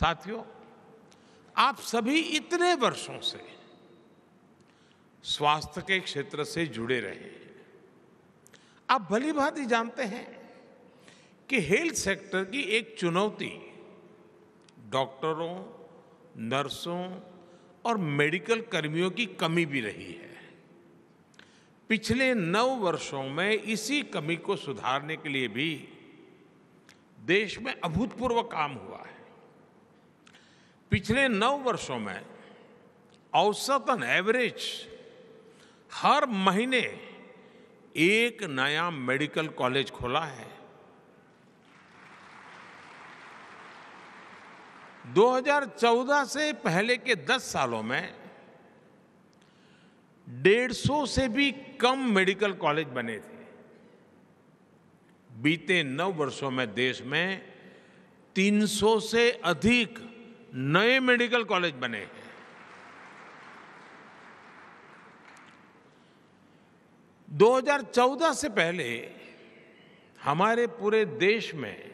साथियों आप सभी इतने वर्षों से स्वास्थ्य के क्षेत्र से जुड़े रहे आप भली भांति जानते हैं कि हेल्थ सेक्टर की एक चुनौती डॉक्टरों नर्सों और मेडिकल कर्मियों की कमी भी रही है पिछले नौ वर्षों में इसी कमी को सुधारने के लिए भी देश में अभूतपूर्व काम हुआ है पिछले नौ वर्षों में औसतन एवरेज हर महीने एक नया मेडिकल कॉलेज खोला है 2014 से पहले के 10 सालों में डेढ़ सौ से भी कम मेडिकल कॉलेज बने थे बीते नौ वर्षों में देश में 300 से अधिक नए मेडिकल कॉलेज बने हैं दो 2014 से पहले हमारे पूरे देश में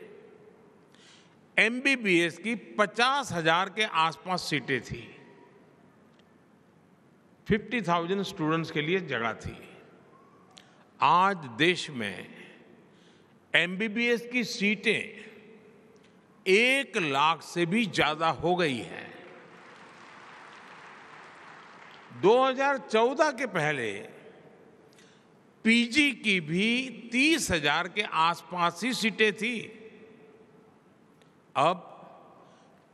एमबीबीएस की पचास हजार के आसपास सीटें थी फिफ्टी थाउजेंड स्टूडेंट्स के लिए जगह थी आज देश में एमबीबीएस की सीटें एक लाख से भी ज्यादा हो गई है 2014 के पहले पीजी की भी तीस हजार के आसपास ही सीटें थी अब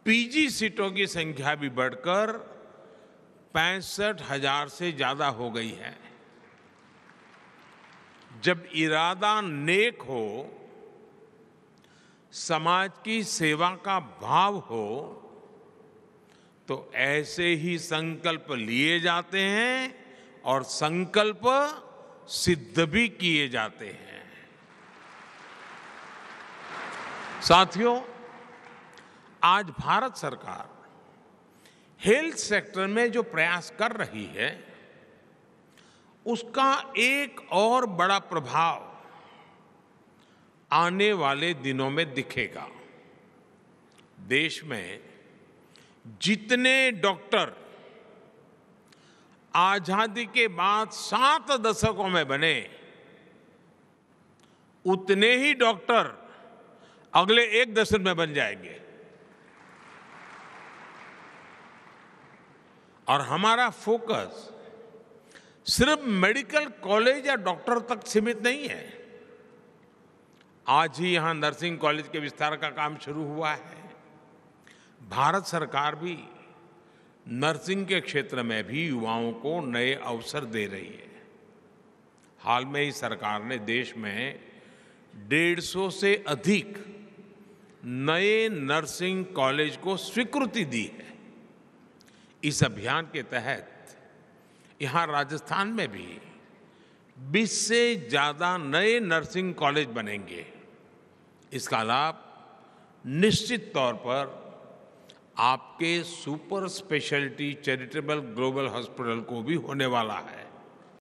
पीजी सीटों की संख्या भी बढ़कर पैंसठ हजार से ज्यादा हो गई है जब इरादा नेक हो समाज की सेवा का भाव हो तो ऐसे ही संकल्प लिए जाते हैं और संकल्प सिद्ध भी किए जाते हैं साथियों आज भारत सरकार हेल्थ सेक्टर में जो प्रयास कर रही है उसका एक और बड़ा प्रभाव आने वाले दिनों में दिखेगा देश में जितने डॉक्टर आजादी के बाद सात दशकों में बने उतने ही डॉक्टर अगले एक दशक में बन जाएंगे और हमारा फोकस सिर्फ मेडिकल कॉलेज या डॉक्टर तक सीमित नहीं है आज ही यहाँ नर्सिंग कॉलेज के विस्तार का काम शुरू हुआ है भारत सरकार भी नर्सिंग के क्षेत्र में भी युवाओं को नए अवसर दे रही है हाल में ही सरकार ने देश में डेढ़ सौ से अधिक नए नर्सिंग कॉलेज को स्वीकृति दी है इस अभियान के तहत यहाँ राजस्थान में भी 20 से ज़्यादा नए नर्सिंग कॉलेज बनेंगे इसका लाभ निश्चित तौर पर आपके super speciality charitable global hospital को भी होने वाला है